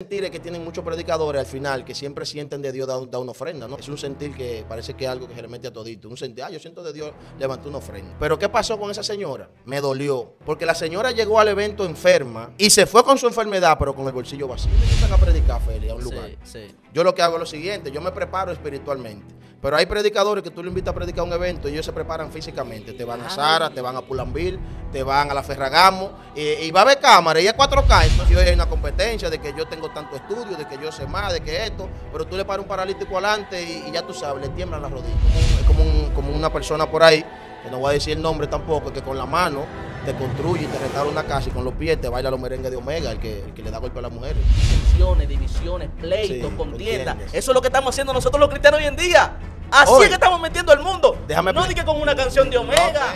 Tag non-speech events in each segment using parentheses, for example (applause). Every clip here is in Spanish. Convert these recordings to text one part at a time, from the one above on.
sentir que tienen muchos predicadores al final que siempre sienten de Dios dar una ofrenda, ¿no? Es un sentir que parece que es algo que se le mete a todito. Un sentir, ah, yo siento de Dios levantó una ofrenda. Pero ¿qué pasó con esa señora? Me dolió. Porque la señora llegó al evento enferma y se fue con su enfermedad, pero con el bolsillo vacío. ¿Qué a predicar, Feli, a un lugar? Yo lo que hago es lo siguiente, yo me preparo espiritualmente. Pero hay predicadores que tú le invitas a predicar un evento y ellos se preparan físicamente. Te van a Sara, te van a Pulambil, te van a la Ferragamo. Y, va a haber cámara, y a 4K. Y hoy hay una competencia de que yo tengo tanto estudio, de que yo sé más, de que esto. Pero tú le paras un paralítico adelante y, ya tú sabes, le tiemblan las rodillas. Es como, como una persona por ahí, que no voy a decir el nombre tampoco, que con la mano te construye y te restaura una casa y con los pies te baila los merengues de Omega, el que, le da golpe a las mujeres. divisiones, pleitos, con contiendas. Eso es lo que estamos haciendo nosotros los cristianos hoy en día. Así es que estamos metiendo el mundo. Déjame no diga con una canción de Omega.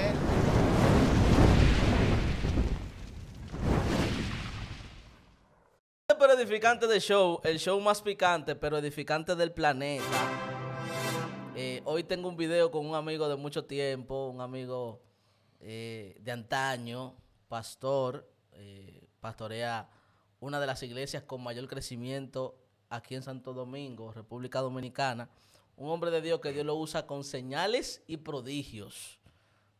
pero edificante de show, el show más picante, pero edificante del planeta. Eh, hoy tengo un video con un amigo de mucho tiempo, un amigo eh, de antaño, pastor, eh, pastorea una de las iglesias con mayor crecimiento aquí en Santo Domingo, República Dominicana. Un hombre de Dios que Dios lo usa con señales y prodigios,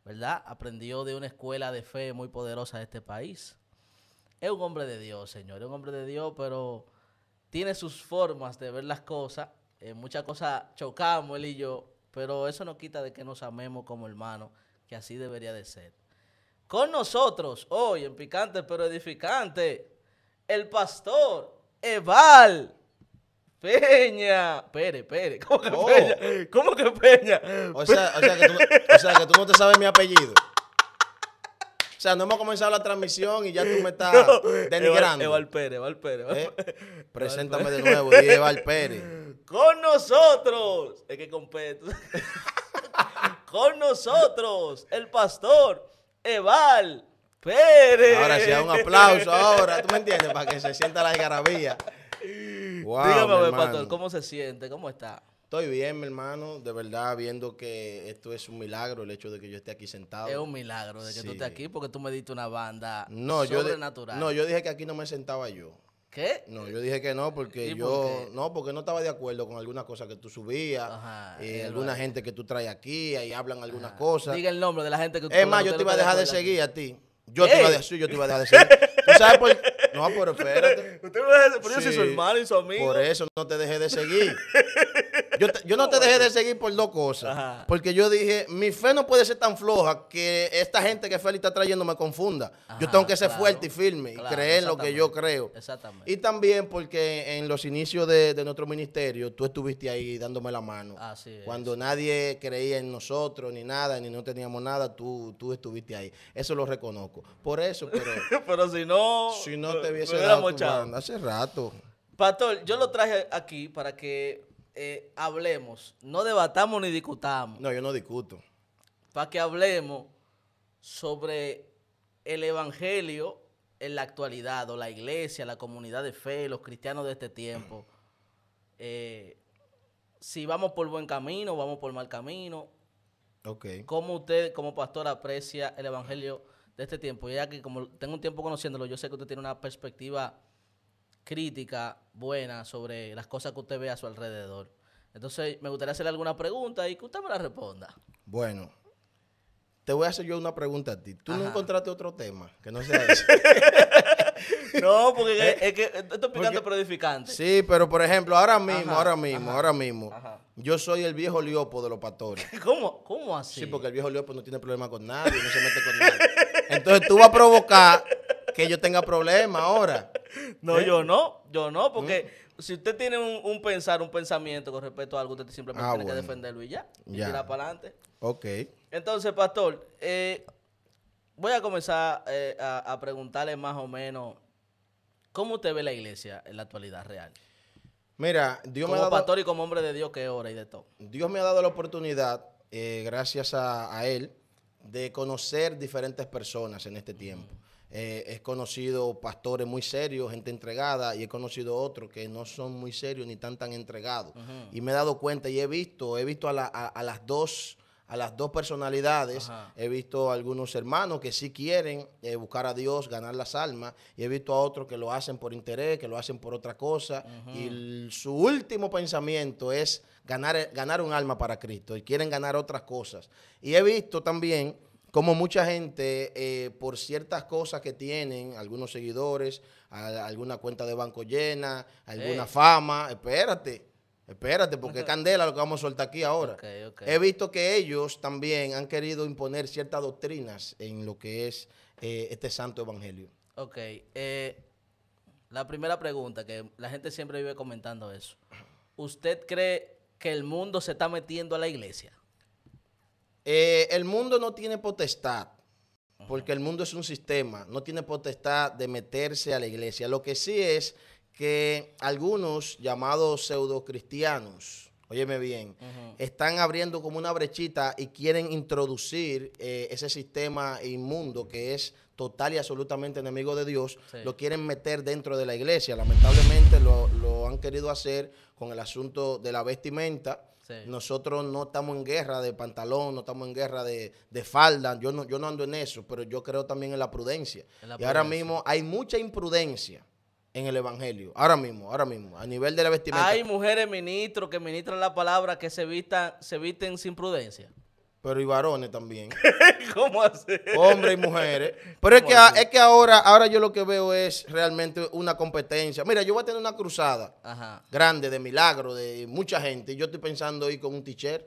¿verdad? Aprendió de una escuela de fe muy poderosa de este país. Es un hombre de Dios, Señor, es un hombre de Dios, pero tiene sus formas de ver las cosas. Eh, muchas cosas chocamos él y yo, pero eso no quita de que nos amemos como hermanos que así debería de ser. Con nosotros hoy en Picante pero Edificante, el pastor Eval Peña. Pere, Pere, ¿cómo que oh. Peña? ¿Cómo que Peña? O sea, o sea, que tú, no te sabes mi apellido. O sea, no hemos comenzado la transmisión y ya tú me estás (laughs) denigrando. Eval, Pérez, Eval Pérez. Eh, preséntame de nuevo, Eval Pérez. Con nosotros. Es que compete. (laughs) Con nosotros, el pastor Eval Pérez. Ahora sí, un aplauso ahora, ¿tú me entiendes? Para que se sienta la garabía. Dígame, pastor, ¿cómo se siente? ¿Cómo está? Estoy bien, mi hermano, de verdad, viendo que esto es un milagro, el hecho de que yo esté aquí sentado. Es un milagro de que tú estés aquí porque tú me diste una banda no, sobrenatural. no, yo dije que aquí no me sentaba yo. ¿Qué? No, yo dije que no porque yo no porque no estaba de acuerdo con algunas cosas que tú subías, y eh, alguna gente que tú traes aquí, ahí hablan algunas cosas. Diga el nombre de la gente que tú Es más, yo te iba a dejar de seguir a ti. Yo te iba a decir, yo te iba a dejar de seguir. (laughs) ¿Tú sabes por No, pero espérate. Usted me deja de... Pero yo soy su hermano y su amigo. Por eso no te dejé de seguir. (laughs) yo, no te dejé de seguir por dos cosas. Porque yo dije, mi fe no puede ser tan floja que esta gente que Félix está trayendo me confunda. yo tengo que ser fuerte y firme y creer lo que yo creo. Exactamente. Y también porque en los inicios de, nuestro ministerio tú estuviste ahí dándome la mano. Así es. Cuando nadie creía en nosotros ni nada, ni no teníamos nada, tú, tú estuviste ahí. Eso lo reconozco. Por eso, pero... (laughs) pero si no... Si no te hubiese dado mano, hace rato. Pastor, yo lo traje aquí para que eh, hablemos, no debatamos ni discutamos. No, yo no discuto. Para que hablemos sobre el evangelio en la actualidad, o la iglesia, la comunidad de fe, los cristianos de este tiempo. (clears throat) Eh, si vamos por buen camino, vamos por mal camino. Okay. ¿Cómo usted, como pastor, aprecia el evangelio de este tiempo? Ya que como tengo un tiempo conociéndolo, yo sé que usted tiene una perspectiva crítica buena sobre las cosas que usted ve a su alrededor. Entonces, me gustaría hacerle alguna pregunta y que usted me la responda. Bueno, te voy a hacer yo una pregunta a ti. ¿Tú no encontraste otro tema que no sea (laughs) eso? no, porque es, eh, que esto es picante pero edificante. Sí, pero por ejemplo, ahora mismo, ahora mismo, ahora mismo, yo soy el viejo liopo de los pastores. (laughs) ¿Cómo? ¿Cómo así? Sí, porque el viejo liopo no tiene problema con nadie, no se mete con nadie. Entonces tú vas a provocar que yo tenga problemas ahora. (laughs) No, ¿Eh? yo no, yo no, porque ¿Eh? si usted tiene un, pensar, un pensamiento con respecto a algo, usted simplemente ah, tiene que defenderlo y ya, y ya. para adelante. Ok. Entonces, pastor, eh, voy a comenzar a, preguntarle más o menos cómo usted ve la iglesia en la actualidad real. Mira, Dios me ha dado... Como pastor y como hombre de Dios que ora y de todo. Dios me ha dado la oportunidad, gracias a, Él, de conocer diferentes personas en este tiempo. Eh, he conocido pastores muy serios, gente entregada, y he conocido otros que no son muy serios ni tan tan entregados. Y me he dado cuenta y he visto, he visto a, a, las dos a las dos personalidades. He visto algunos hermanos que sí quieren eh, buscar a Dios, ganar las almas, y he visto a otros que lo hacen por interés, que lo hacen por otra cosa, y su último pensamiento es ganar, ganar un alma para Cristo, y quieren ganar otras cosas. Y he visto también como mucha gente, eh, por ciertas cosas que tienen, algunos seguidores, alguna cuenta de banco llena, alguna fama, espérate, espérate, porque es candela lo que vamos a soltar aquí ahora. He visto que ellos también han querido imponer ciertas doctrinas en lo que es eh, este santo evangelio. Ok, eh, la primera pregunta, que la gente siempre vive comentando eso. ¿Usted cree que el mundo se está metiendo a la iglesia? Eh, el mundo no tiene potestad, porque el mundo es un sistema, no tiene potestad de meterse a la iglesia. Lo que sí es que algunos llamados cristianos, óyeme bien, están abriendo como una brechita y quieren introducir eh, ese sistema inmundo que es total y absolutamente enemigo de Dios, lo quieren meter dentro de la iglesia. Lamentablemente lo, han querido hacer con el asunto de la vestimenta, nosotros no estamos en guerra de pantalón, no estamos en guerra de, falda. Yo no, yo no ando en eso, pero yo creo también en la prudencia. y ahora mismo hay mucha imprudencia en el Evangelio. Ahora mismo, ahora mismo, a nivel de la vestimenta. Hay mujeres ministros que ministran la palabra que se, vistan, se visten sin prudencia. Pero y varones también. (laughs) ¿Cómo hacer? Hombres y mujeres. Pero es que, es que ahora, ahora yo lo que veo es realmente una competencia. Mira, yo voy a tener una cruzada grande de milagro, de mucha gente. Y yo estoy pensando ir con un t-shirt.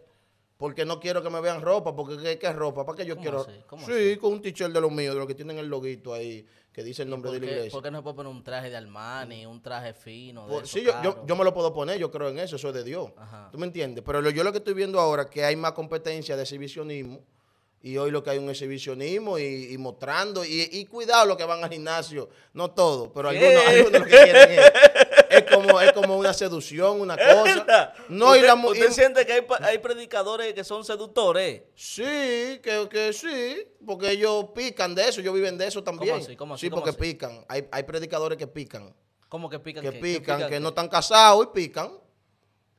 Porque no quiero que me vean ropa, porque ¿qué, qué ropa? ¿Para que yo quiero? sí, con un t de los míos, de los que tienen el loguito ahí que dice el nombre de la iglesia. ¿Por qué no se puede poner un traje de Armani, un traje fino? sí, yo, yo, me lo puedo poner, yo creo en eso, eso es de Dios. ¿Tú me entiendes? Pero yo lo que estoy viendo ahora que hay más competencia de exhibicionismo. Y hoy lo que hay un exhibicionismo y, mostrando. Y, cuidado lo que van al gimnasio. No todo, pero algunos, (laughs) algunos que quieren es, como, es como una seducción, una cosa. No, y la, siente que hay, predicadores que son seductores? Sí, que, que, sí, porque ellos pican de eso, ellos viven de eso también. Sí, porque pican. Hay, hay, predicadores que pican. ¿Cómo que pican? Que pican, que no están casados y pican.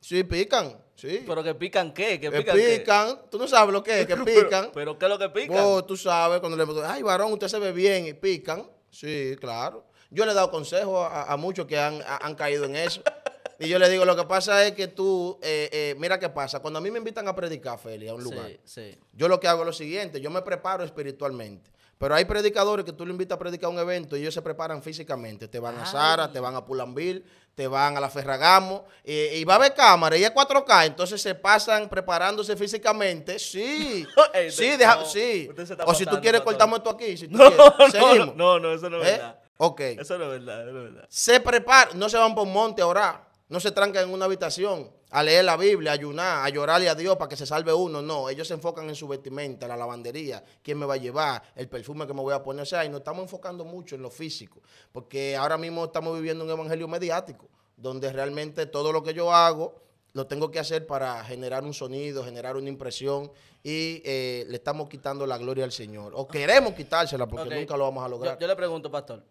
Sí, pican. Sí. Pero que pican qué? Que pican. Tú no sabes lo que es, (laughs) que pican. pero, ¿qué es lo que pican? tú sabes, cuando le ay, varón, usted se ve bien y pican. Sí, claro. Yo le he dado consejo a, muchos que han, caído en eso. Y yo le digo, lo que pasa es que tú, eh, eh, mira qué pasa. Cuando a mí me invitan a predicar, Feli, a un lugar, yo lo que hago es lo siguiente, yo me preparo espiritualmente. Pero hay predicadores que tú le invitas a predicar un evento y ellos se preparan físicamente. Te van a Sara, te van a Pulambil, te van a la Ferragamo. y va a haber cámara, y es 4K. Entonces se pasan preparándose físicamente. Sí. (laughs) sí, sí. O si tú quieres, cortamos esto aquí. Si (laughs) no, no, eso no es ¿Eh? verdad. Ok. Eso es verdad, es verdad. Se preparan, no se van por monte a orar, no se trancan en una habitación a leer la Biblia, a ayunar, a llorarle a Dios para que se salve uno. No, ellos se enfocan en su vestimenta, la lavandería, quién me va a llevar, el perfume que me voy a poner. O sea, y nos estamos enfocando mucho en lo físico, porque ahora mismo estamos viviendo un evangelio mediático, donde realmente todo lo que yo hago lo tengo que hacer para generar un sonido, generar una impresión y eh, le estamos quitando la gloria al Señor. O queremos quitársela porque nunca lo vamos a lograr. yo le pregunto, pastor,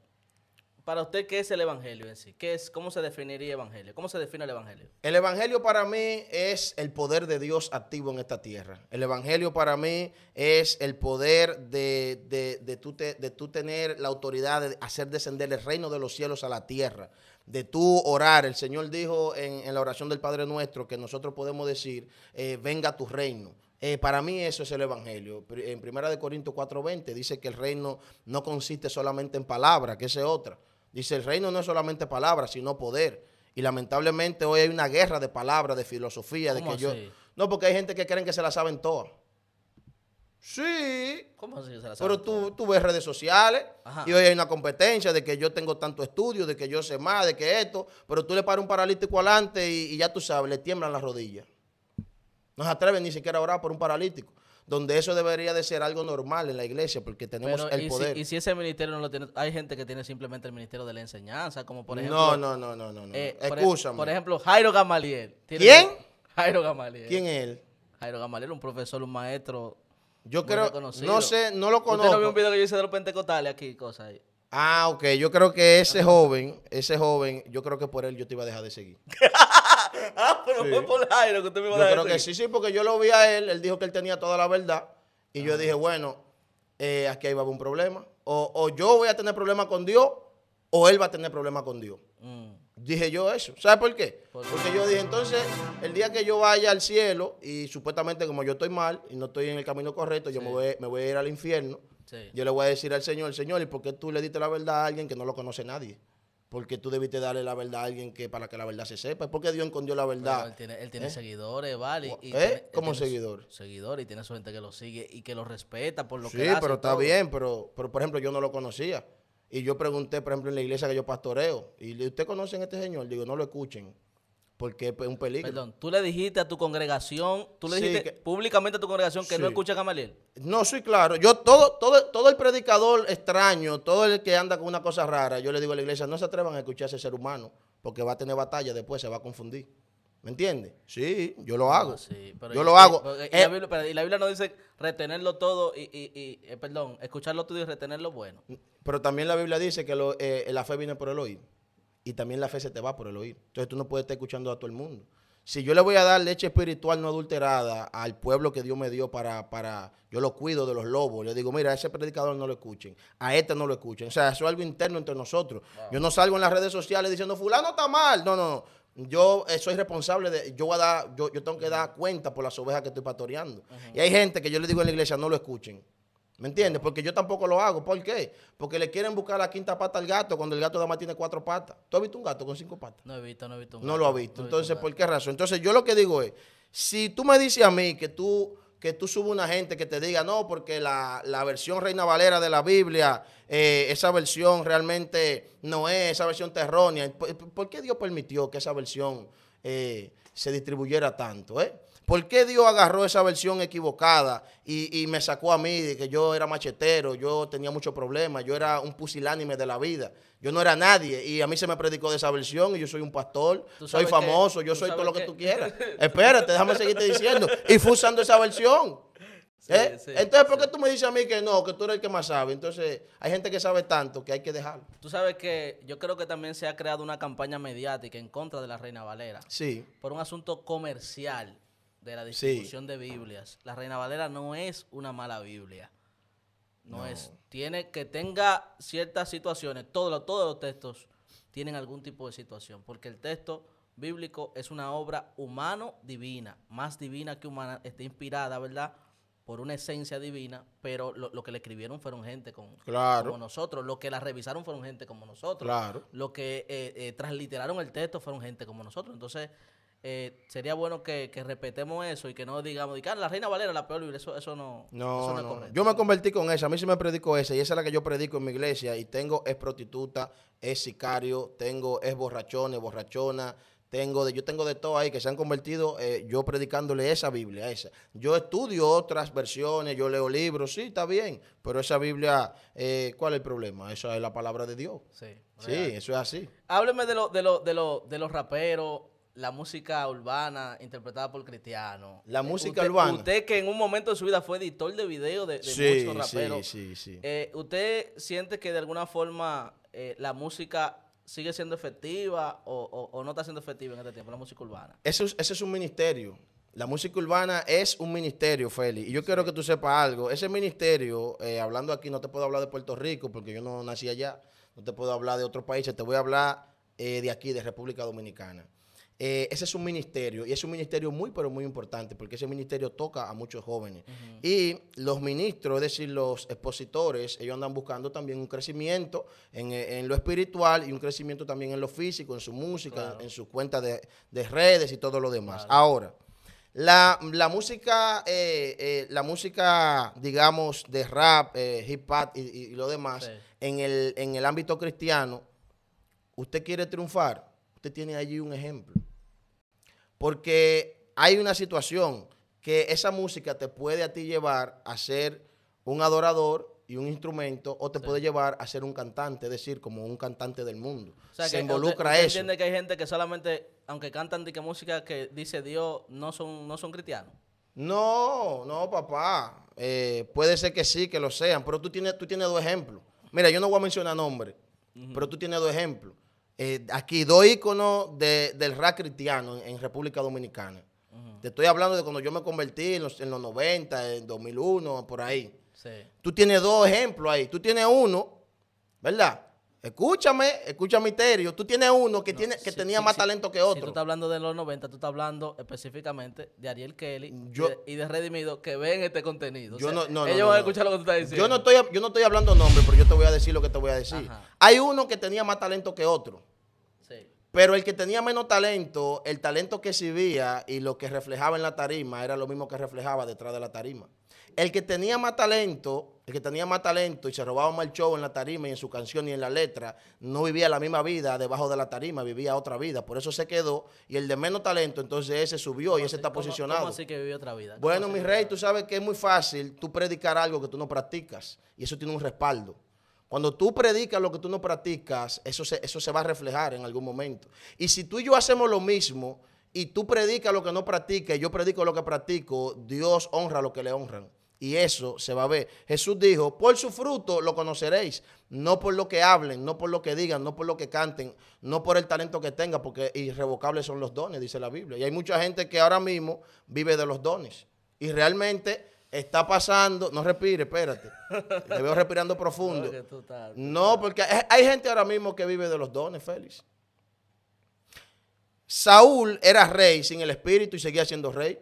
para usted, ¿qué es el evangelio en sí? ¿Qué es, ¿Cómo se definiría el evangelio? ¿Cómo se define el evangelio? El evangelio para mí es el poder de Dios activo en esta tierra. El evangelio para mí es el poder de, de, tú, de tú tener la autoridad de hacer descender el reino de los cielos a la tierra de tú orar. El Señor dijo en, la oración del Padre Nuestro que nosotros podemos decir, eh, venga tu reino. Eh, para mí eso es el Evangelio. En 1 Corintios 4:20 dice que el reino no consiste solamente en palabras, que es otra. Dice, el reino no es solamente palabra, sino poder. Y lamentablemente hoy hay una guerra de palabras, de filosofía, de que yo... No, porque hay gente que creen que se la saben todas. Sí. ¿Cómo así se la saben Pero tú, tú, ves redes sociales y hoy hay una competencia de que yo tengo tanto estudio, de que yo sé más, de que esto, pero tú le paras un paralítico adelante y, y ya tú sabes, le tiemblan las rodillas. No se atreven ni siquiera a orar por un paralítico donde eso debería de ser algo normal en la iglesia, porque tenemos el poder. y si ese ministerio no lo tiene, hay gente que tiene simplemente el ministerio de la enseñanza, como por ejemplo. No, no, no, no, no. no. Eh, e- por, ejemplo, Jairo Gamaliel. ¿Quién? (laughs) Jairo Gamaliel. ¿Quién es él? Jairo Gamaliel, un profesor, un maestro. Yo creo, no sé, no lo conozco. ¿Usted no un video que yo hice de los pentecostales aquí, cosas ahí? Ah, ok. Yo creo que ese joven, ese joven, yo creo que por él yo te iba a dejar de seguir. (laughs) ah, pero sí. fue por aire que usted me iba a dejar Yo creo que sí, sí, porque yo lo vi a él, él dijo que él tenía toda la verdad. Y yo dije, bueno, eh, aquí ahí va a haber un problema. O, o, yo voy a tener problemas con Dios, o él va a tener problemas con Dios. Mm. Dije yo eso. ¿Sabes por qué? porque yo dije, entonces, el día que yo vaya al cielo, y supuestamente como yo estoy mal y no estoy en el camino correcto, yo me voy, me voy a ir al infierno. Yo le voy a decir al Señor, Señor, ¿y por qué tú le diste la verdad a alguien que no lo conoce nadie? Porque tú debiste darle la verdad a alguien que para que la verdad se sepa. ¿Por qué Dios escondió la verdad? él tiene, ¿Eh? seguidores, ¿vale? Y, ¿Eh? ¿Cómo seguidor? Seguidores y tiene su gente que lo sigue y que lo respeta por lo sí, que hace. Sí, pero está bien, pero, pero por ejemplo yo no lo conocía. Y yo pregunté, por ejemplo, en la iglesia que yo pastoreo, y ¿usted conocen a este señor? Digo, no lo escuchen. Porque es un peligro. Perdón, tú le dijiste a tu congregación, tú le dijiste públicamente a tu congregación que no escucha a Gamaliel. No, soy claro. Yo todo, todo, todo el predicador extraño, todo el que anda con una cosa rara, yo le digo a la iglesia, no se atrevan a escuchar a ese ser humano, porque va a tener batalla después, se va a confundir. ¿Me entiendes? Sí, yo lo ah, hago. pero yo lo hago. Eh, y, la Biblia, pero, no dice retenerlo todo y, eh, perdón, escucharlo todo y retenerlo bueno. Pero también la Biblia dice que eh, la fe viene por el oído y también la fe se te va por el oído. Entonces tú no puedes estar escuchando a todo el mundo. Si yo le voy a dar leche espiritual no adulterada al pueblo que Dios me dio para, para yo lo cuido de los lobos, le digo, mira, a ese predicador no lo escuchen, a este no lo escuchen. O sea, eso es algo interno entre nosotros. Yo no salgo en las redes sociales diciendo, fulano está mal. No, no, Yo eh, soy responsable de, yo a dar, yo, tengo que dar cuenta por las ovejas que estoy pastoreando. Y hay gente que yo le digo en la iglesia, no lo escuchen. ¿Me entiendes? Porque yo tampoco lo hago. ¿Por qué? Porque le quieren buscar la quinta pata al gato cuando el gato nada tiene cuatro patas. ¿Tú has visto un gato con cinco patas? No he visto, no he visto. Un gato. no lo has visto. Entonces, ¿por qué razón? Entonces, yo lo que digo es, si tú me dices a mí que tú que tú subes una gente que te diga, no, porque la, versión Reina Valera de la Biblia, eh, esa versión realmente no es, esa versión terrónea. ¿Por, qué Dios permitió que esa versión eh, se distribuyera tanto? Eh? ¿Por qué Dios agarró esa versión equivocada y, me sacó a mí de que yo era machetero, yo tenía muchos problemas, yo era un pusilánime de la vida? Yo no era nadie y a mí se me predicó de esa versión y yo soy un pastor, soy famoso, yo soy todo lo que, tú quieras. (laughs) Espérate, déjame seguirte diciendo. Y fue usando esa versión. ¿Eh? Entonces, ¿por qué tú me dices a mí que no, que tú eres el que más sabe? Entonces, hay gente que sabe tanto que hay que dejarlo. Tú sabes que yo creo que también se ha creado una campaña mediática en contra de la Reina Valera. Sí. Por un asunto comercial de la distribución de Biblias. La Reina Valera no es una mala Biblia. No, es. Tiene que tenga ciertas situaciones. Todos, todos los textos tienen algún tipo de situación. Porque el texto bíblico es una obra humano-divina. Más divina que humana. Está inspirada, ¿verdad? Por una esencia divina. Pero lo, que le escribieron fueron gente como nosotros. Lo que la revisaron fueron gente como nosotros. Claro. Lo que eh, eh, transliteraron el texto fueron gente como nosotros. Entonces, eh, sería bueno que, que, respetemos eso y que no digamos, la Reina Valera la peor libre, eso, no, no, Yo me convertí con esa, a mí sí me predico esa y esa es la que yo predico en mi iglesia y tengo es prostituta, es sicario, tengo es borrachón, es borrachona. Tengo de, yo tengo de todo ahí que se han convertido eh, yo predicándole esa Biblia, esa. Yo estudio otras versiones, yo leo libros, sí, está bien, pero esa Biblia, eh, ¿cuál es el problema? Esa es la palabra de Dios. Sí, eso es así. Hábleme de, lo, de, de, de los raperos, la música urbana interpretada por Cristiano. La eh, música urbana. Usted que en un momento de su vida fue editor de video de, raperos. Sí, sí, sí. Eh, ¿Usted siente que de alguna forma eh, la música sigue siendo efectiva o, no está siendo efectiva en este tiempo, la música urbana? Eso ese es un ministerio. La música urbana es un ministerio, Feli. Y yo quiero que tú sepas algo. Ese ministerio, hablando aquí, no te puedo hablar de Puerto Rico porque yo no nací allá. No te puedo hablar de otros países. Te voy a hablar de aquí, de República Dominicana. Eh, ese es un ministerio y es un ministerio muy, pero muy importante porque ese ministerio toca a muchos jóvenes. Y los ministros, es decir, los expositores, ellos andan buscando también un crecimiento en, eh, lo espiritual y un crecimiento también en lo físico, en su música, en su cuenta de, redes y todo lo demás. Ahora, la, música, eh, la música, digamos, de rap, hip hop y, lo demás, en, el, en el ámbito cristiano, usted quiere triunfar, usted tiene allí un ejemplo. Porque hay una situación que esa música te puede a ti llevar a ser un adorador y un instrumento o te puede llevar a ser un cantante, es decir, como un cantante del mundo. Se involucra eso. entiende que hay gente que solamente, aunque cantan de que música que dice Dios, no son, no son cristianos? No, no, papá. Eh, puede ser que sí, que lo sean, pero tú tienes, tú tienes dos ejemplos. Mira, yo no voy a mencionar nombres, pero tú tienes dos ejemplos. Eh, aquí dos íconos del rap cristiano en, República Dominicana. Te estoy hablando de cuando yo me convertí en los, 90, en 2001, por ahí. Tú tienes dos ejemplos ahí. Tú tienes uno, ¿verdad? Escúchame, escúchame, misterio Tú tienes uno que, tiene, que tenía más talento que otro. Si tú estás hablando de los 90, tú estás hablando específicamente de Ariel Kelly y, de, Redimido que ven este contenido. Yo no, no, ellos van a escuchar lo que tú estás diciendo. Yo no, estoy, hablando nombre, pero yo te voy a decir lo que te voy a decir. Hay uno que tenía más talento que otro. Pero el que tenía menos talento, el talento que exhibía y lo que reflejaba en la tarima era lo mismo que reflejaba detrás de la tarima. El que tenía más talento el que tenía más talento y se robaba más el show en la tarima y en su canción y en la letra, no vivía la misma vida debajo de la tarima, vivía otra vida. Por eso se quedó. Y el de menos talento, entonces ese subió y ese está posicionado. ¿cómo, así que vivió otra vida? Bueno, mi rey, tú sabes que es muy fácil tú predicar algo que tú no practicas. Y eso tiene un respaldo. Cuando tú predicas lo que tú no practicas, eso se, eso se va a reflejar en algún momento. Y si tú y yo hacemos lo mismo y tú predicas lo que no practicas y yo predico lo que practico, Dios honra lo que le honran. Y eso se va a ver. Jesús dijo, por su fruto lo conoceréis, no por lo que hablen, no por lo que digan, no por lo que canten, no por el talento que tengan, porque irrevocables son los dones, dice la Biblia. Y hay mucha gente que ahora mismo vive de los dones. Y realmente está pasando, no respire, espérate, te (laughs) veo respirando profundo. No, porque hay gente ahora mismo que vive de los dones, Félix. Saúl era rey sin el espíritu y seguía siendo rey.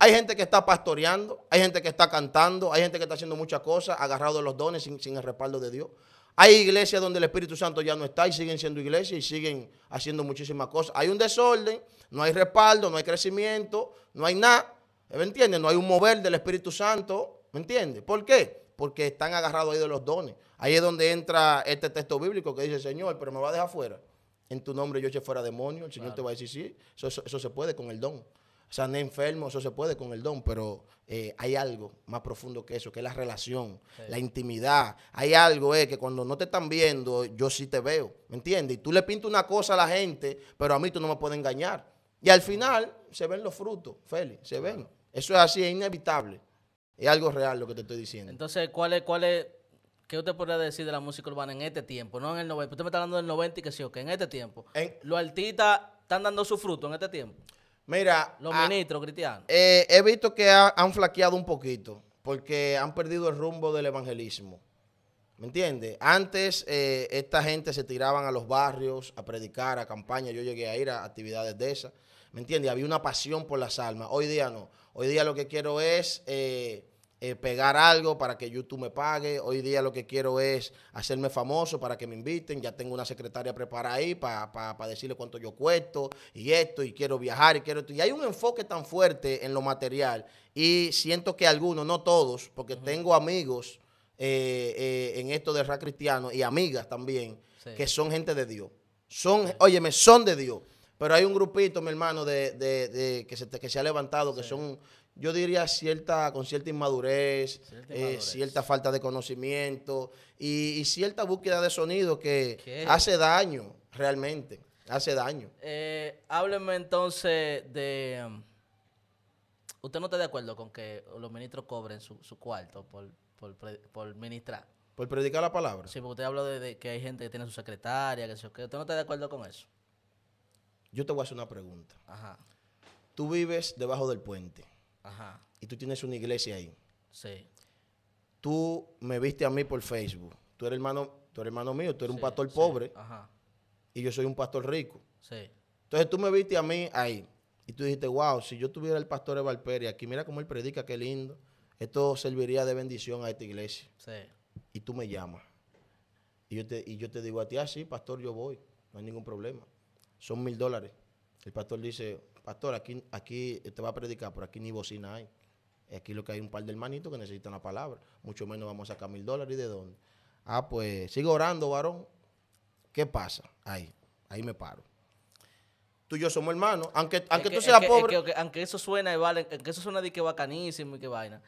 Hay gente que está pastoreando, hay gente que está cantando, hay gente que está haciendo muchas cosas, agarrado de los dones sin, el respaldo de Dios. Hay iglesias donde el Espíritu Santo ya no está y siguen siendo iglesias y siguen haciendo muchísimas cosas. Hay un desorden, no hay respaldo, no hay crecimiento, no hay nada. ¿Eh? ¿Me entiendes? No hay un mover del Espíritu Santo. ¿Me entiendes? ¿Por qué? Porque están agarrados ahí de los dones. Ahí es donde entra este texto bíblico que dice, Señor, pero me va a dejar fuera. En tu nombre yo eché fuera demonio. El Señor te va a decir, sí, eso se puede con el don. O sea, no enfermo, eso se puede con el don, pero eh, hay algo más profundo que eso, que es la relación, la intimidad. Hay algo eh, que cuando no te están viendo, yo sí te veo, ¿me entiendes? Y tú le pintas una cosa a la gente, pero a mí tú no me puedes engañar. Y al final se ven los frutos, Félix, se ven. Eso es así, es inevitable. Es algo real lo que te estoy diciendo. Entonces, ¿cuál es, cuál es, ¿qué usted podría decir de la música urbana en este tiempo? No en el 90, usted me está hablando del 90 y que sí que en este tiempo. ¿Los artistas están dando su fruto en este tiempo? Mira. Los ah, ministros cristianos. Eh, he visto que han flaqueado un poquito porque han perdido el rumbo del evangelismo. ¿Me entiendes? Antes eh, esta gente se tiraban a los barrios a predicar, a campaña. Yo llegué a ir a actividades de esas. ¿Me entiendes? Había una pasión por las almas. Hoy día no. Hoy día lo que quiero es eh, eh, pegar algo para que YouTube me pague. Hoy día lo que quiero es hacerme famoso para que me inviten. Ya tengo una secretaria preparada ahí para decirle cuánto yo cuesto y esto, y quiero viajar y quiero esto. Y hay un enfoque tan fuerte en lo material. Y siento que algunos, no todos, porque tengo amigos eh, eh, en esto de rap Cristiano y amigas también, que son gente de Dios. Son, óyeme, son de Dios. Pero hay un grupito, mi hermano, de, de, de que, se, que se ha levantado, que son yo diría cierta, con cierta inmadurez, cierta, eh, falta de conocimiento y, cierta búsqueda de sonido que hace daño realmente, hace daño. Eh, hábleme entonces de... ¿Usted no está de acuerdo con que los ministros cobren su, cuarto por, por, por ministrar? Por predicar la palabra. Sí, porque usted habla de, que hay gente que tiene su secretaria, que, se, que usted no está de acuerdo con eso. Yo te voy a hacer una pregunta. Ajá. Tú vives debajo del puente y tú tienes una iglesia ahí. Sí. Tú me viste a mí por Facebook. Tú eres hermano, tú hermano mío, tú eres un pastor pobre Ajá. y yo soy un pastor rico. Sí. Entonces tú me viste a mí ahí y tú dijiste, wow, si yo tuviera el pastor de Valperia aquí, mira cómo él predica, qué lindo. Esto serviría de bendición a esta iglesia. Sí. Y tú me llamas. Y yo, te, y yo te digo a ti, ah, sí, pastor, yo voy. No hay ningún problema. Son mil dólares. El pastor dice, pastor, aquí, aquí eh, te va a predicar, pero aquí ni bocina hay. Aquí lo que hay un par de hermanitos que necesitan la palabra. Mucho menos vamos a sacar mil dólares. ¿Y de dónde? Ah, pues sigo orando, varón. ¿Qué pasa? Ahí, ahí me paro. Tú y yo somos hermanos. Aunque, aunque tú seas pobre. aunque eso suena y vale, aunque eso suena de que bacanísimo y que vaina.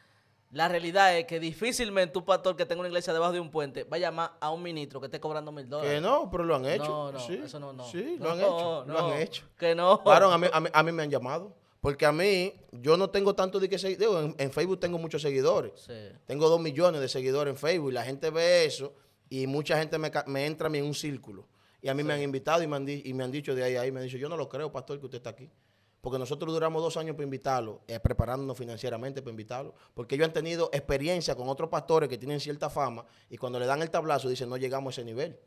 La realidad es que difícilmente un pastor que tenga una iglesia debajo de un puente va a llamar a un ministro que esté cobrando mil dólares. Que no, pero lo han hecho. No, no, eso no, Sí, lo han hecho. No, lo han hecho. Que no. Claro, a mí, a, mí, me han llamado. Porque a mí, yo no tengo tanto de que digo, en, Facebook tengo muchos seguidores. Tengo dos millones de seguidores en Facebook y la gente ve eso y mucha gente me, me entra a mí en un círculo. Y a mí me han invitado y me han, y me han dicho de ahí a ahí, me han dicho, yo no lo creo, pastor, que usted está aquí porque nosotros duramos dos años para invitarlo, eh, preparándonos financieramente para invitarlo, porque ellos han tenido experiencia con otros pastores que tienen cierta fama y cuando le dan el tablazo dicen, no llegamos a ese nivel.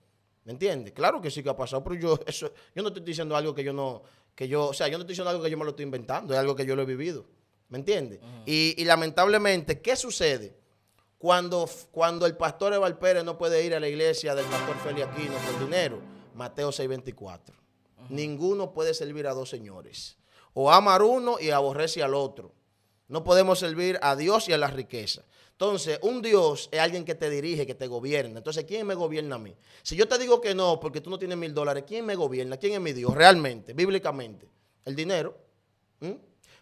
¿Me entiendes? Claro que sí que ha pasado, pero yo, eso, yo no estoy diciendo algo que yo no, que yo, o sea, yo no estoy diciendo algo que yo me lo estoy inventando, es algo que yo lo he vivido. ¿Me entiendes? y, lamentablemente, ¿qué sucede? Cuando, cuando el pastor Eval Pérez no puede ir a la iglesia del pastor Feli Aquino por dinero, Mateo 6.24. Ninguno puede servir a dos señores. O amar uno y aborrece al otro. No podemos servir a Dios y a la riqueza. Entonces, un Dios es alguien que te dirige, que te gobierna. Entonces, ¿quién me gobierna a mí? Si yo te digo que no, porque tú no tienes mil dólares, ¿quién me gobierna? ¿Quién es mi Dios realmente, bíblicamente? El dinero.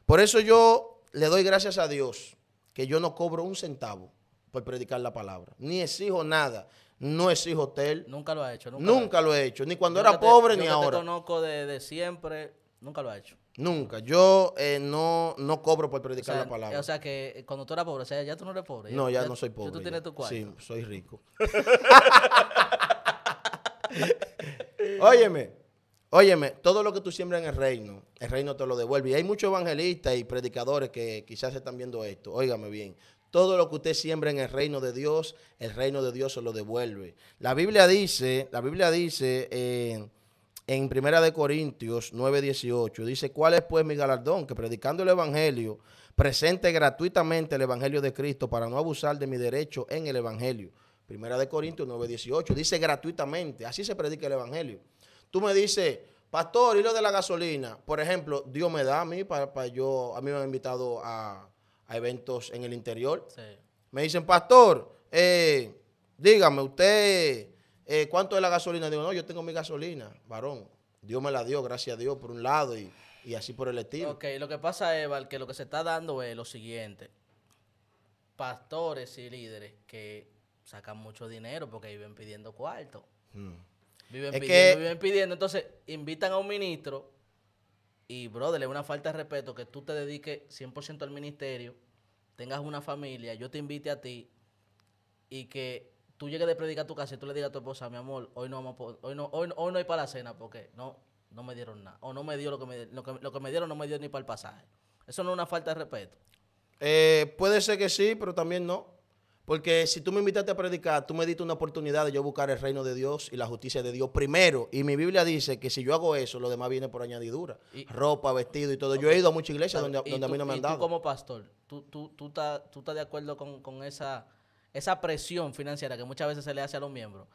Por eso yo le doy gracias a Dios que yo no cobro un centavo por predicar la palabra. Ni exijo nada. No exijo hotel. Nunca lo ha hecho. Nunca, lo, he hecho. Ni cuando era pobre, ni ahora. Te conozco de, de siempre. Nunca lo ha hecho. Nunca. Yo eh, no, no cobro por predicar la palabra. O sea que eh, cuando tú eras pobre, o sea, ya tú no eres pobre. no, ya, no soy pobre. tú tienes tu cuarto. Sí, soy rico. (laughs) óyeme, óyeme, todo lo que tú siembras en el reino, el reino te lo devuelve. Y hay muchos evangelistas y predicadores que quizás están viendo esto. Óigame bien. Todo lo que usted siembra en el reino de Dios, el reino de Dios se lo devuelve. La Biblia dice, la Biblia dice... Eh, en Primera de Corintios 9:18 dice, "¿Cuál es pues mi galardón? Que predicando el evangelio presente gratuitamente el evangelio de Cristo para no abusar de mi derecho en el evangelio." Primera de Corintios 9:18 dice gratuitamente, así se predica el evangelio. Tú me dices, "Pastor, y de la gasolina." Por ejemplo, Dios me da a mí para, yo a mí me han invitado a, eventos en el interior. Me dicen, "Pastor, eh, dígame usted eh, ¿cuánto es la gasolina? Digo, no, yo tengo mi gasolina, varón. Dios me la dio, gracias a Dios, por un lado y, así por el estilo. Ok, lo que pasa, Eva, que lo que se está dando es lo siguiente. Pastores y líderes que sacan mucho dinero porque viven pidiendo cuarto. Hmm. Viven, pidiendo, viven pidiendo. Entonces, invitan a un ministro y, brother, es una falta de respeto que tú te dediques 100% al ministerio, tengas una familia, yo te invite a ti y que tú llegues de predicar a tu casa y tú le digas a tu esposa, mi amor, hoy no vamos hoy no, hoy, no hay para la cena porque no, no me dieron nada. O no me dio lo que me, lo que, me dieron, no me dio ni para el pasaje. Eso no es una falta de respeto. Eh, puede ser que sí, pero también no. Porque si tú me invitaste a predicar, tú me diste una oportunidad de yo buscar el reino de Dios y la justicia de Dios primero. Y mi Biblia dice que si yo hago eso, lo demás viene por añadidura. Ropa, vestido y todo. Yo he ido a muchas iglesias donde, a mí no me han dado. Y tú como pastor, ¿tú, tú, tú estás de acuerdo con, con esa esa presión financiera que muchas veces se le hace a los miembros,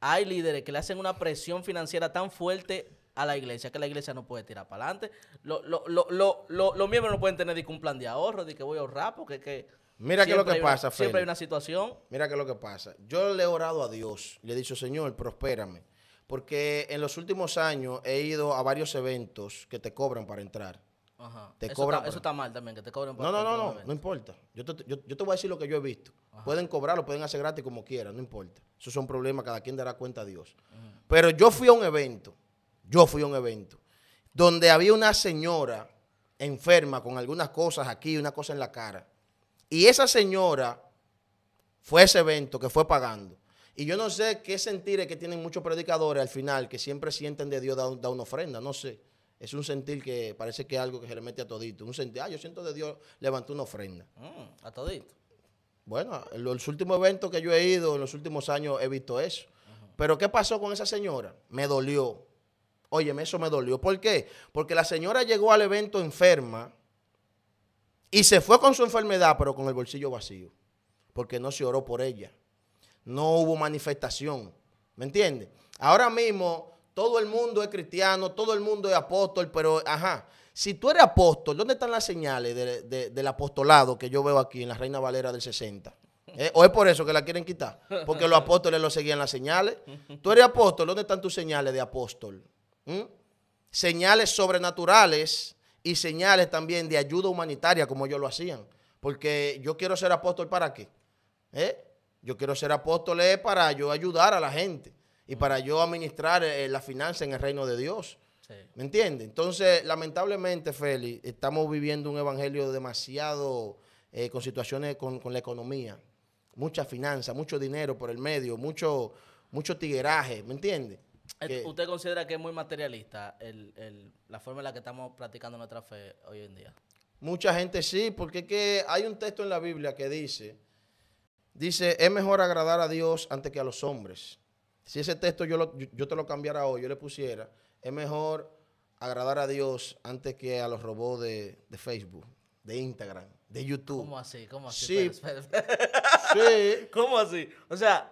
hay líderes que le hacen una presión financiera tan fuerte a la iglesia que la iglesia no puede tirar para adelante. los miembros no pueden tener un plan de ahorro, de que voy a ahorrar, porque que Mira que lo que pasa, Siempre hay una situación. Mira es lo que pasa. Yo le he orado a Dios, le he dicho, Señor, prospérame. Porque en los últimos años he ido a varios eventos que te cobran para entrar. Ajá. eso Está, eso está mal también, que te cobren No, no, no, no, no importa. Yo te, voy a decir lo que yo he visto. Pueden cobrarlo, pueden hacer gratis como quieran, no importa. es un problema, cada quien dará cuenta a Dios. Pero yo fui a un evento, yo fui a un evento, donde había una señora enferma con algunas cosas aquí una cosa en la cara. Y esa señora fue ese evento que fue pagando. Y yo no sé qué sentir es que tienen muchos predicadores al final que siempre sienten de Dios da una ofrenda, no sé. Es un sentir que parece que es algo que se le mete a todito. Un sentir, ah, yo siento de Dios levantó una ofrenda. Mm, a todito. Bueno, en los últimos eventos que yo he ido, en los últimos años he visto eso. Pero ¿qué pasó con esa señora? Me dolió. Óyeme, eso me dolió. ¿Por qué? Porque la señora llegó al evento enferma y se fue con su enfermedad, pero con el bolsillo vacío. Porque no se oró por ella. No hubo manifestación. ¿Me entiendes? Ahora mismo todo el mundo es cristiano, todo el mundo es apóstol, pero ajá. Si tú eres apóstol, ¿dónde están las señales del apostolado que yo veo aquí en la Reina Valera del 60? ¿Eh? ¿O es por eso que la quieren quitar? Porque los apóstoles lo seguían las señales. Tú eres apóstol, ¿dónde están tus señales de apóstol? ¿Mm? Señales sobrenaturales y señales también de ayuda humanitaria, como ellos lo hacían. Porque yo quiero ser apóstol para qué? ¿eh? Yo quiero ser apóstol para yo ayudar a la gente y para yo administrar eh, la finanza en el reino de Dios. ¿Me entiendes? Entonces, lamentablemente, Feli, estamos viviendo un evangelio demasiado eh, con situaciones con, la economía. Mucha finanza, mucho dinero por el medio, mucho, mucho tigueraje, ¿me entiendes? Eh, ¿Usted considera que es muy materialista la forma en la que estamos practicando nuestra fe hoy en día? Mucha gente sí, porque que hay un texto en la Biblia que dice, dice, es mejor agradar a Dios antes que a los hombres. Si ese texto yo, yo, te lo cambiara hoy, yo le pusiera, es mejor agradar a Dios antes que a los robots de, Facebook, de Instagram, de YouTube. ¿Cómo así? ¿Cómo así? Sí. (laughs) (laughs) ¿Cómo así? O sea,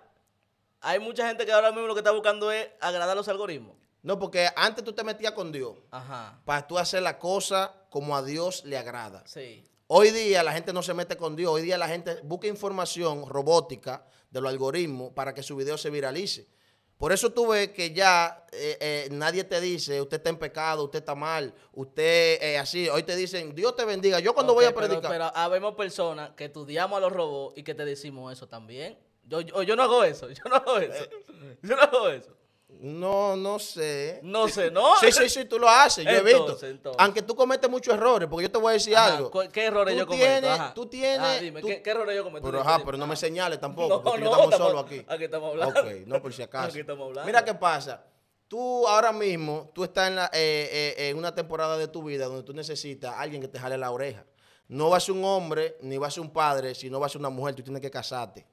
hay mucha gente que ahora mismo lo que está buscando es agradar los algoritmos. No, porque antes tú te metías con Dios. Ajá. Para tú hacer la cosa como a Dios le agrada. Sí. Hoy día la gente no se mete con Dios. Hoy día la gente busca información robótica de los algoritmos para que su video se viralice. Por eso tú ves que ya eh, eh, nadie te dice, usted está en pecado, usted está mal, usted eh, así. Hoy te dicen, Dios te bendiga. Yo cuando voy a predicar... Pero, habemos ah, personas que estudiamos a los robots y que te decimos eso también. Yo, yo, yo no hago eso, (laughs) yo no hago eso. Eh, yo no hago eso. No, no sé. No sé, ¿no? (laughs) Sí, sí, sí, tú lo haces. Yo he visto. Aunque tú cometes muchos errores, porque yo te voy a decir algo. ¿Qué errores yo cometo? Tienes, Tú tienes. dime, ¿qué, errores yo cometo? Pero, ajá, pero no me señales tampoco, no, porque no, estamos, solos aquí. Aquí estamos hablando. Ok, no por si acaso. Aquí estamos hablando. Mira qué pasa. Tú ahora mismo, tú estás en, la, eh, eh, en una temporada de tu vida donde tú necesitas a alguien que te jale la oreja. No va a ser un hombre, ni va a ser un padre, sino no va a ser una mujer. Tú tienes que casarte.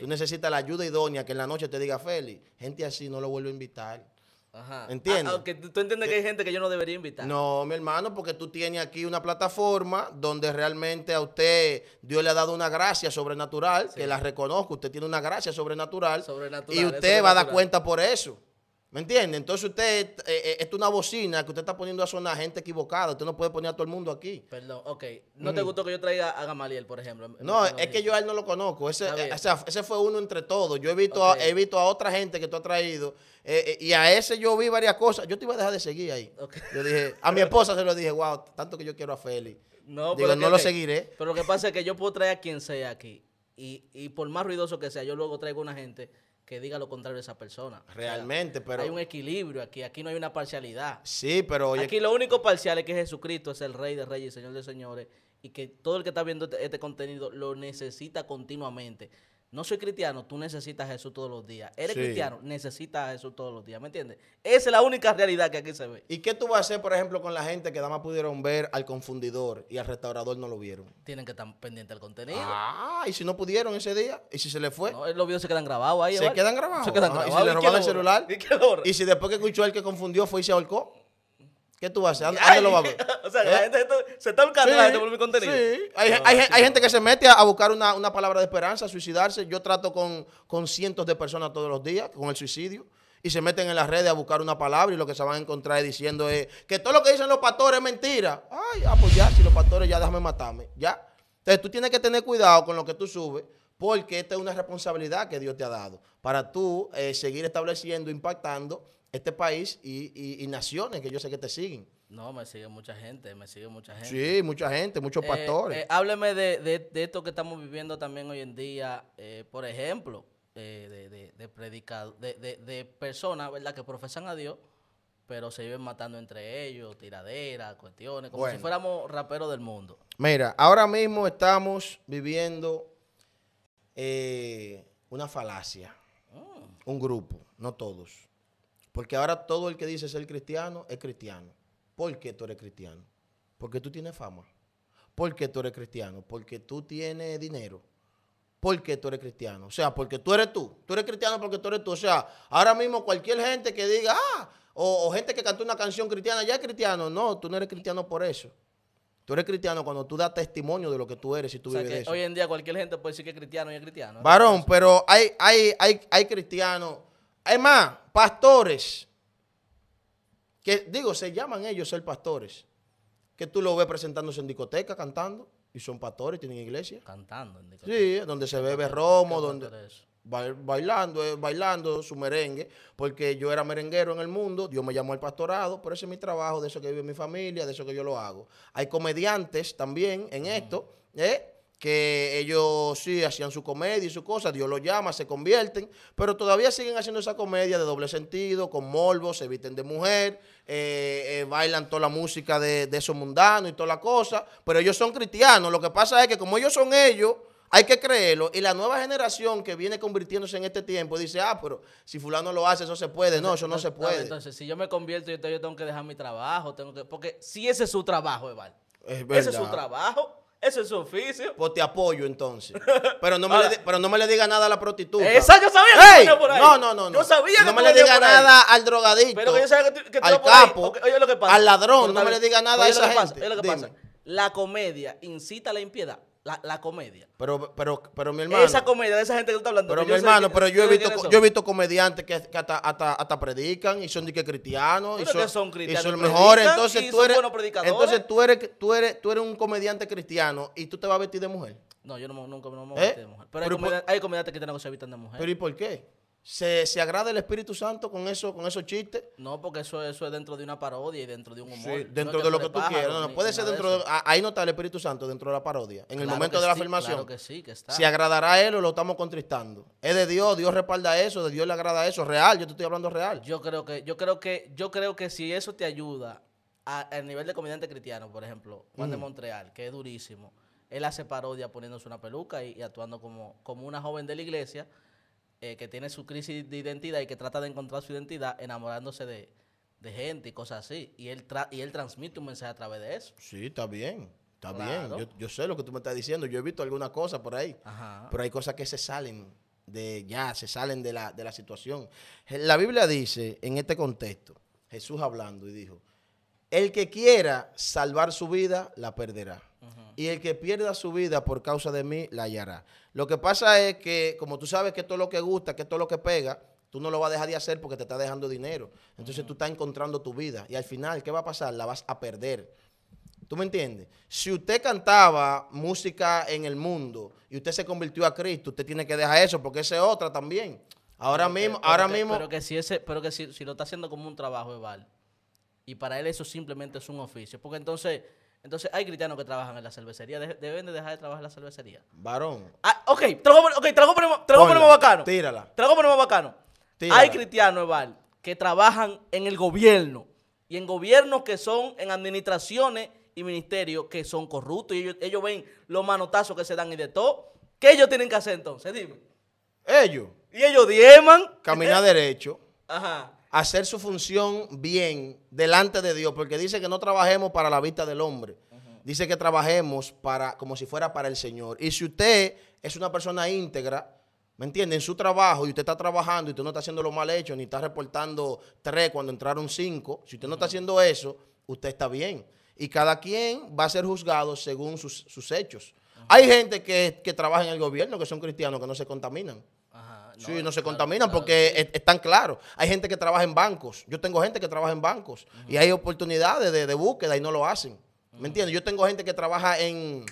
Tú necesitas la ayuda idónea que en la noche te diga, Feli, gente así no lo vuelvo a invitar. Ajá. Ah, ¿Entiendes? tú, entiendes que, hay gente que yo no debería invitar. No, mi hermano, porque tú tienes aquí una plataforma donde realmente a usted Dios le ha dado una gracia sobrenatural, que la reconozco, usted tiene una gracia sobrenatural y usted va a dar cuenta por eso. ¿Me entiende? Entonces usted, eh, eh, es una bocina que usted está poniendo a sonar gente equivocada. Usted no puede poner a todo el mundo aquí. Perdón, ok. ¿No te mm. gustó que yo traiga a Gamaliel, por ejemplo? No, es que yo a él no lo conozco. Ese, sea, ese fue uno entre todos. Yo he visto, a, otra gente que tú has traído. Eh, y a ese yo vi varias cosas. Yo te iba a dejar de seguir ahí. Yo dije, a mi esposa se lo dije, wow, tanto que yo quiero a Feli. No, pero no lo seguiré. Pero lo que pasa es que yo puedo traer a quien sea aquí. Y, y por más ruidoso que sea, yo luego traigo una gente que diga lo contrario de esa persona. Realmente, pero... Hay un equilibrio aquí, aquí no hay una parcialidad. Sí, pero... Oye, aquí lo único parcial es que Jesucristo es el Rey de Reyes, Señor de Señores, y que todo el que está viendo este, este contenido lo necesita continuamente no soy cristiano, tú necesitas a Jesús todos los días. Eres cristiano, necesitas a Jesús todos los días, ¿me entiendes? Esa es la única realidad que aquí se ve. ¿Y qué tú vas a hacer, por ejemplo, con la gente que nada más pudieron ver al confundidor y al restaurador no lo vieron? Tienen que estar pendientes del contenido. Ah, y si no pudieron ese día, y si se le fue. No, los videos se quedan grabados ahí. Se quedan grabados. Se quedan grabados. ¿Y, si le robaron el celular. ¿Y, ¿Y, si después que escuchó el que confundió fue y se ahorcó. ¿Qué tú haces? ¿Dónde lo vas a ver? (laughs) o sea, la ¿Eh? gente se está buscando por mi contenido. Sí. Hay, gente que se mete a buscar una, palabra de esperanza, a suicidarse. Yo trato con, cientos de personas todos los días con el suicidio y se meten en las redes a buscar una palabra y lo que se van a encontrar diciendo es eh, que todo lo que dicen los pastores es mentira. Ay, ah, pues ya, si los pastores ya déjame matarme, ya. Entonces tú tienes que tener cuidado con lo que tú subes porque esta es una responsabilidad que Dios te ha dado para tú eh, seguir estableciendo, impactando este país y, y, naciones que yo sé que te siguen. No, me sigue mucha gente, me sigue mucha gente. Sí, mucha gente, muchos eh, pastores. Eh, hábleme de, esto que estamos viviendo también hoy en día, eh, por ejemplo, de, de, de, personas, ¿verdad?, que profesan a Dios, pero se viven matando entre ellos, tiraderas, cuestiones, como si fuéramos raperos del mundo. Mira, ahora mismo estamos viviendo una falacia, mm. un grupo, no todos porque ahora todo el que dice ser cristiano es cristiano. ¿Por qué tú eres cristiano? Porque tú tienes fama. ¿Por qué tú eres cristiano? Porque tú tienes dinero. ¿Por qué tú eres cristiano? O sea, porque tú eres tú. Tú eres cristiano porque tú eres tú. O sea, ahora mismo cualquier gente que diga, ah, o, gente que cantó una canción cristiana, ya es cristiano. No, tú no eres cristiano por eso. Tú eres cristiano cuando tú das testimonio de lo que tú eres y tú vives eso. Hoy en día cualquier gente puede decir que es cristiano y es cristiano. Varón, pero hay, hay, hay, hay cristianos es más, pastores, que digo, se llaman ellos ser pastores, que tú lo ves presentándose en discoteca, cantando, y son pastores, tienen iglesia. Cantando en discoteca. Sí, donde se bebe romo, donde bailando, eh, bailando su merengue, porque yo era merenguero en el mundo, Dios me llamó al pastorado, pero ese es mi trabajo, de eso que vive mi familia, de eso que yo lo hago. Hay comediantes también en esto, ¿eh? que ellos sí hacían su comedia y su cosa, Dios los llama, se convierten, pero todavía siguen haciendo esa comedia de doble sentido, con morbo, se visten de mujer, eh, eh, bailan toda la música de, de esos mundanos y toda la cosa, pero ellos son cristianos, lo que pasa es que como ellos son ellos, hay que creerlo. Y la nueva generación que viene convirtiéndose en este tiempo dice, ah, pero si fulano lo hace, eso se puede. No, eso no, se puede. entonces, si yo me convierto, yo tengo que dejar mi trabajo. tengo Porque si ese es su trabajo, Eval. ese es su trabajo. Eso es su oficio. Pues te apoyo entonces. (laughs) Pero no me, le, pero no me le diga nada a la prostituta. Eh, esa yo sabía que hey, por ahí. No, no, no. Yo sabía que No me le diga nada al drogadicto. Pero yo que, que al capo. oye lo que pasa. Al ladrón. No me le diga nada a esa gente. Es lo que pasa. La comedia incita a la impiedad la, comedia. Pero, pero, pero mi hermano. Esa comedia de esa gente que tú estás hablando. Pero mi hermano, pero yo he visto, yo he visto comediantes que, que hasta, hasta, predican y son de que cristianos. Y son, Y son mejores. Entonces, tú eres, entonces tú eres, tú eres, tú eres un comediante cristiano y tú te vas a vestir de mujer. No, yo no, nunca me voy a ¿Eh? vestir de mujer. Pero, hay, hay, comediantes que tienen que se de mujer. Pero ¿y por qué? ¿Se, agrada el Espíritu Santo con eso, con esos chistes? No, porque eso, eso es dentro de una parodia y dentro de un humor. dentro de lo que tú quieras. No, puede ser dentro Ahí no está el Espíritu Santo dentro de la parodia. En el momento de la afirmación. Claro que sí, que está. ¿Se agradará a él o lo estamos contristando? Es de Dios, Dios respalda eso, de Dios le agrada eso. Real, yo te estoy hablando real. Yo creo que, yo creo que, yo creo que si eso te ayuda al nivel de comediante cristiano, por ejemplo, Juan de mm. Montreal, que es durísimo, él hace parodia poniéndose una peluca y, actuando como, como una joven de la iglesia eh, que tiene su crisis de identidad y que trata de encontrar su identidad enamorándose de, gente y cosas así. Y él, tra y él transmite un mensaje a través de eso. Sí, está bien. Está bien. Yo, sé lo que tú me estás diciendo. Yo he visto alguna cosa por ahí. Pero hay cosas que se salen de ya, se salen de la, de la situación. La Biblia dice, en este contexto, Jesús hablando y dijo, el que quiera salvar su vida, la perderá. Y el que pierda su vida por causa de mí, la hallará. Lo que pasa es que, como tú sabes que todo lo que gusta, que todo lo que pega, tú no lo vas a dejar de hacer porque te está dejando dinero. Entonces tú estás encontrando tu vida. Y al final, ¿qué va a pasar? La vas a perder. ¿Tú me entiendes? Si usted cantaba música en el mundo y usted se convirtió a Cristo, usted tiene que dejar eso porque ese es otra también. Ahora mismo, ahora mismo. Pero que si ese, pero que si, si lo está haciendo como un trabajo, Eval. Y para él eso simplemente es un oficio. Porque entonces, entonces hay cristianos que trabajan en la cervecería. deben de dejar de trabajar en la cervecería. Varón. Ah, ok, te lo okay, más bacano. Tírala. Te lo bacano. Hay cristianos, Eval, que trabajan en el gobierno. Y en gobiernos que son, en administraciones y ministerios que son corruptos. Y ellos, ven los manotazos que se dan y de todo. ¿Qué ellos tienen que hacer entonces? Dime. Ellos. Y ellos dieman. camina (laughs) derecho. Ajá hacer su función bien delante de Dios, porque dice que no trabajemos para la vista del hombre. Dice que trabajemos para como si fuera para el Señor. Y si usted es una persona íntegra, ¿me entiende? En su trabajo y usted está trabajando y usted no está haciendo lo mal hecho, ni está reportando tres cuando entraron cinco, si usted no está haciendo eso, usted está bien. Y cada quien va a ser juzgado según sus, hechos. Hay gente que trabaja en el gobierno, que son cristianos, que no se contaminan sí, no se contaminan porque e, están claros. Hay gente que trabaja en bancos. Yo tengo gente que trabaja en bancos y hay oportunidades de, búsqueda y no lo hacen. ¿Me entiendes? Yo tengo gente que trabaja en,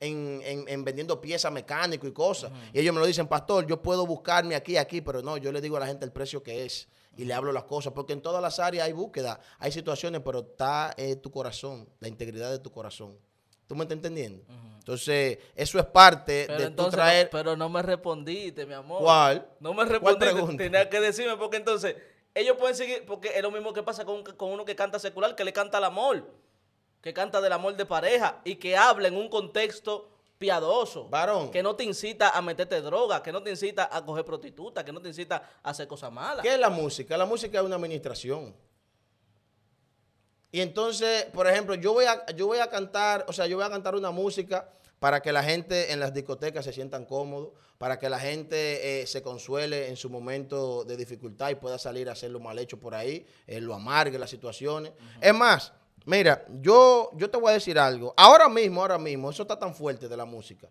en, en, vendiendo piezas mecánicas y cosas. Y ellos me lo dicen, pastor, yo puedo buscarme aquí, aquí, pero no, yo le digo a la gente el precio que es y le hablo las cosas, porque en todas las áreas hay búsqueda, hay situaciones, pero está eh, tu corazón, la integridad de tu corazón. ¿Tú me estás entendiendo? Entonces, eso es parte de entonces, traer... Pero no me respondiste, mi amor. ¿Cuál? No me respondiste. tenía que decirme porque entonces ellos pueden seguir... Porque es lo mismo que pasa con, con uno que canta secular, que le canta el amor. Que canta del amor de pareja y que habla en un contexto piadoso. Varón. Que no te incita a meterte droga, que no te incita a coger prostituta, que no te incita a hacer cosas malas. ¿Qué es la música? La música es una administración. Y entonces, por ejemplo, yo voy a, yo voy a cantar, o sea, yo voy a cantar una música para que la gente en las discotecas se sientan cómodos, para que la gente eh, se consuele en su momento de dificultad y pueda salir a hacer lo mal hecho por ahí, eh, lo amargue las situaciones. Es más, mira, yo, yo te voy a decir algo. Ahora mismo, ahora mismo, eso está tan fuerte de la música,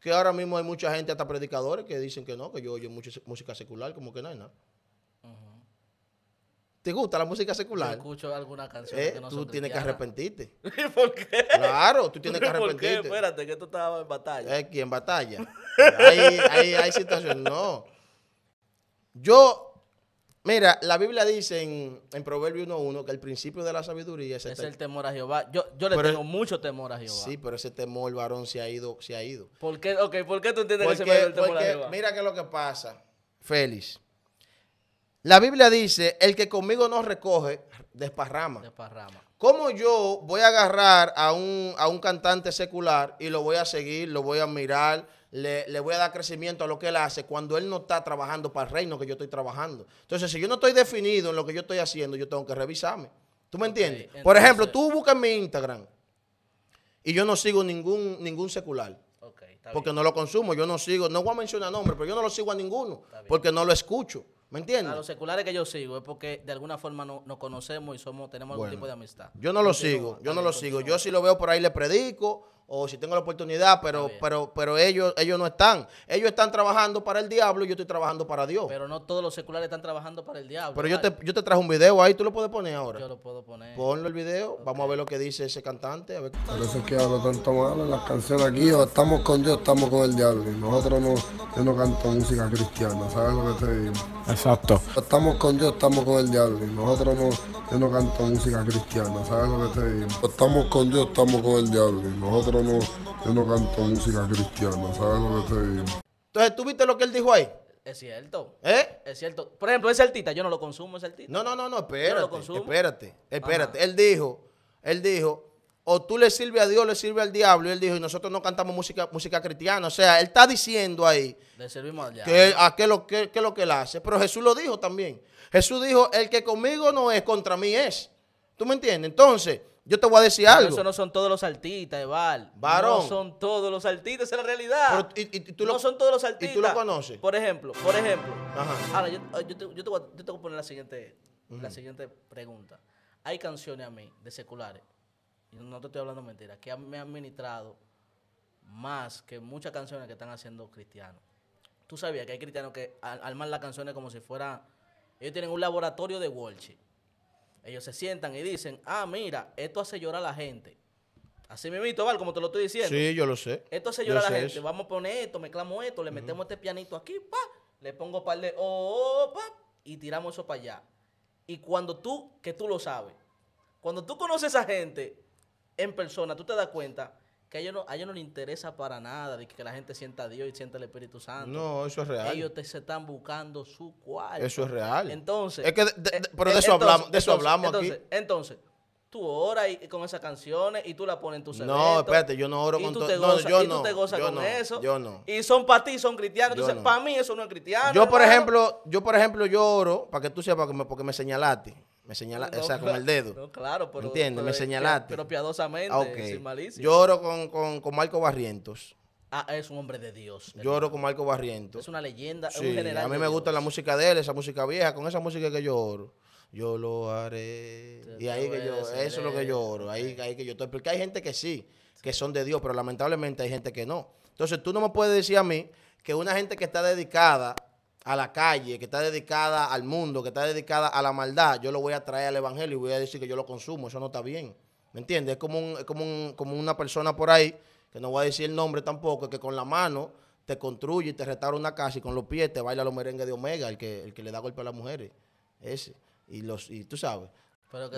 que ahora mismo hay mucha gente, hasta predicadores, que dicen que no, que yo oye mucha música secular, como que no hay nada. ¿Te gusta la música secular? escucho alguna canción eh, que no Tú tienes que arrepentirte. (laughs) por qué? Claro, tú tienes que arrepentirte. ¿Por qué? Espérate, que tú estabas en batalla. Aquí eh, en batalla. hay, hay, hay situaciones. No. Yo, mira, la Biblia dice en, en Proverbio 1.1 que el principio de la sabiduría es, el, temor a Jehová. Yo, yo le tengo mucho temor a Jehová. Sí, pero ese temor, varón, se ha ido. Se ha ido. ¿Por qué, okay, ¿por qué tú entiendes que se me el temor a Jehová? Mira qué es lo que pasa, Félix. La Biblia dice, el que conmigo no recoge, desparrama. desparrama. ¿Cómo yo voy a agarrar a un, cantante secular y lo voy a seguir, lo voy a mirar, le, voy a dar crecimiento a lo que él hace cuando él no está trabajando para el reino que yo estoy trabajando? Entonces, si yo no estoy definido en lo que yo estoy haciendo, yo tengo que revisarme. ¿Tú me entiendes? Por ejemplo, tú buscas mi Instagram y yo no sigo ningún, ningún secular. porque no lo consumo, yo no sigo, no voy a mencionar nombres, pero yo no lo sigo a ninguno porque no lo escucho. ¿Me entiendes? A los seculares que yo sigo es porque de alguna forma no, nos conocemos y somos, tenemos algún tipo de amistad. Yo no lo sigo, yo no lo sigo. Yo si lo veo por ahí le predico o si tengo la oportunidad, pero, pero, pero ellos, ellos no están. Ellos están trabajando para el diablo y yo estoy trabajando para Dios. Pero no todos los seculares están trabajando para el diablo. Pero yo, te, yo te traje un video ahí, tú lo puedes poner ahora. Yo lo puedo poner. Ponlo el video, vamos a ver lo que dice ese cantante. Por eso es que hablo tanto mal en las canciones aquí, estamos con Dios, estamos con el diablo. Nosotros no, yo no canto música cristiana, ¿sabes lo que te digo? Exacto. Estamos con Dios, estamos con el diablo. Nosotros no, yo no canto música cristiana, ¿sabes lo que te digo? Estamos con Dios, estamos con el diablo. Nosotros no, canto música cristiana, ¿sabes lo que te digo? Entonces, ¿tú viste lo que él dijo ahí? Es cierto. ¿Eh? Es cierto. Por ejemplo, ese artista, yo no lo consumo, ese artista. No, no, no, no, espérate. Espérate, espérate. Él dijo, él dijo, o tú le sirves a Dios, le sirve al diablo. Y él dijo, y nosotros no cantamos música, música cristiana. O sea, él está diciendo ahí. Le servimos al Que, a qué lo, que, lo que él hace. Pero Jesús lo dijo también. Jesús dijo, el que conmigo no es, contra mí es. ¿Tú me entiendes? Entonces, yo te voy a decir algo. Eso no son todos los artistas, Eval. Varón. No son todos los artistas, es la realidad. y, tú no son todos los artistas. ¿Y tú lo conoces? Por ejemplo, por ejemplo. Ahora, yo, te, voy a, poner la siguiente, pregunta. Hay canciones a mí de seculares, y no te estoy hablando mentira, que me han ministrado más que muchas canciones que están haciendo cristianos. Tú sabías que hay cristianos que arman las canciones como si fuera... Ellos tienen un laboratorio de Walsh ellos se sientan y dicen, ah, mira, esto hace llorar a la gente. Así mismo, ¿vale? como te lo estoy diciendo. Sí, yo lo sé. Esto hace llorar a la gente. Vamos a poner esto, mezclamos esto, le metemos este pianito aquí, pa, le pongo un par de, oh, oh, oh, pa, y tiramos eso para allá. Y cuando tú, que tú lo sabes, cuando tú conoces a esa gente en persona, tú te das cuenta que a ellos, no, a ellos no les interesa para nada de que la gente sienta a Dios y sienta el Espíritu Santo. No, eso es real. Ellos se están buscando su cual. Eso es real. Entonces. Es que eh, pero de eh, eso hablamos, de eso hablamos aquí. Entonces, tú oras y, con esas canciones y tú las pones en tu cerebro. No, espérate, yo no oro con todo. yo y tú no, te gozas yo con no, eso. Yo no. Y son para ti, son cristianos. Entonces, para mí eso no es cristiano. Yo, por ejemplo, yo, por ejemplo, yo oro, para que tú sepas, que me, porque me señalaste. Me señalaste, con el dedo. No, claro, pero. ¿Entiendes? me pues, señalaste. Pero piadosamente, ah, okay. Lloro con, Marco Barrientos. Ah, es un hombre de Dios. Lloro con Marco Barrientos. Es una leyenda, es un general. A mí me gusta la música de él, esa música vieja. Con esa música que lloro Yo lo haré. y ahí que yo, eso es lo que lloro ahí que yo estoy. Porque hay gente que sí, que son de Dios, pero lamentablemente hay gente que no. Entonces tú no me puedes decir a mí que una gente que está dedicada a la calle, que está dedicada al mundo, que está dedicada a la maldad, yo lo voy a traer al evangelio y voy a decir que yo lo consumo. Eso no está bien. ¿Me entiendes? Es como, un, como, un, como una persona por ahí, que no voy a decir el nombre tampoco, que con la mano te construye y te restaura una casa y con los pies te baila los merengues de Omega, el que, el que le da golpe a las mujeres. Ese. Y, los, y tú sabes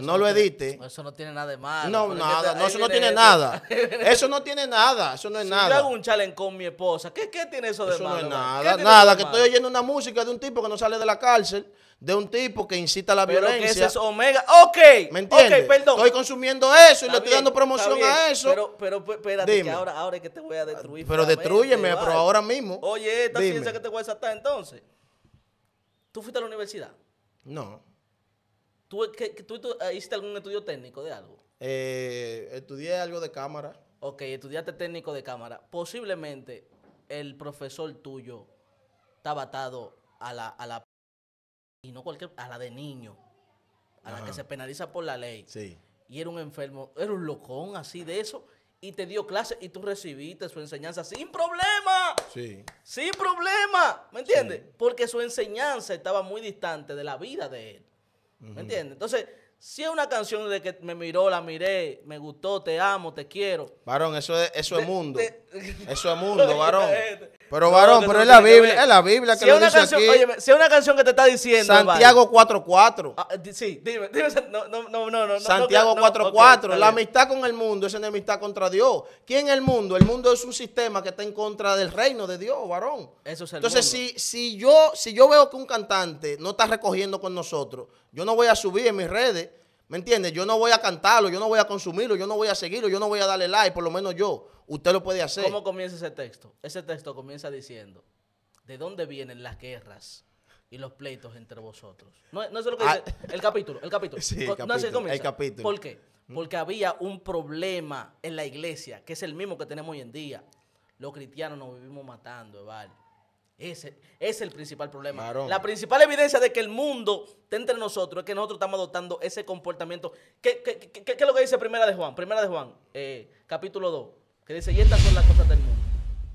no, lo edite. Eso no tiene nada de malo. No, nada, eso no tiene nada. (laughs) eso no tiene nada, eso no es nada. Yo hago un challenge con mi esposa, ¿qué, qué tiene eso de malo? Eso no es nada, nada, que estoy oyendo una música de un tipo que no sale de la cárcel, de un tipo que incita a la violencia. Que ese es Omega. Ok, ¿me entiendes? Ok, perdón. Estoy consumiendo eso y le estoy dando promoción a eso. Pero, pero pues, espérate, Dime. que ahora, ahora es que te voy a destruir. Pero destruyeme, pero ahora mismo. Oye, esta Dime. ciencia que te voy a saltar entonces. ¿Tú fuiste a la universidad? No. ¿Tú, que eh, hiciste algún estudio técnico de algo? Eh, estudié algo de cámara. Ok, estudiaste técnico de cámara. Posiblemente el profesor tuyo estaba atado a la, y no cualquier, a la de niño, a la que se penaliza por la ley. Sí. Y era un enfermo, era un locón así de eso y te dio clase y tú recibiste su enseñanza sin problema. Sí. Sin problema. ¿Me entiendes? Porque su enseñanza estaba muy distante de la vida de él. ¿Me entiendes? Entonces, si es una canción de que me miró, la miré, me gustó, te amo, te quiero. Varón, eso es, eso es mundo. Eso es mundo, (laughs) varón. Pero varón, pero es la Biblia, es la Biblia que dice si es una canción que te está diciendo. Santiago 4.4. Ah, sí, dime, (laughs) dime, no, no, no, Santiago 4.4, la amistad con el mundo es enemistad contra Dios. ¿Quién es el mundo? El mundo es un sistema que está en contra del reino de Dios, varón. Eso es Entonces, Si, si, yo, si yo veo que un cantante no está recogiendo con nosotros, yo no voy a subir en mis redes, ¿me entiendes? Yo no voy a cantarlo, yo no voy a consumirlo, yo no voy a seguirlo, yo no voy a darle like, por lo menos yo usted lo puede hacer. ¿Cómo comienza ese texto? Ese texto comienza diciendo, ¿de dónde vienen las guerras? Y los pleitos entre vosotros. No, no lo que ah. dice el capítulo, el capítulo. (laughs) Sí, el capítulo, no, comienza. El capítulo. ¿Por qué? Mm. Porque había un problema en la iglesia, que es el mismo que tenemos hoy en día. Los cristianos nos vivimos matando, ¿vale? Ese, es el principal problema. La principal evidencia de que el mundo está entre nosotros es que nosotros estamos adoptando ese comportamiento. ¿Qué, es lo que dice Primera de Juan? Primera de Juan, eh, capítulo 2, que dice, y estas son las cosas del mundo.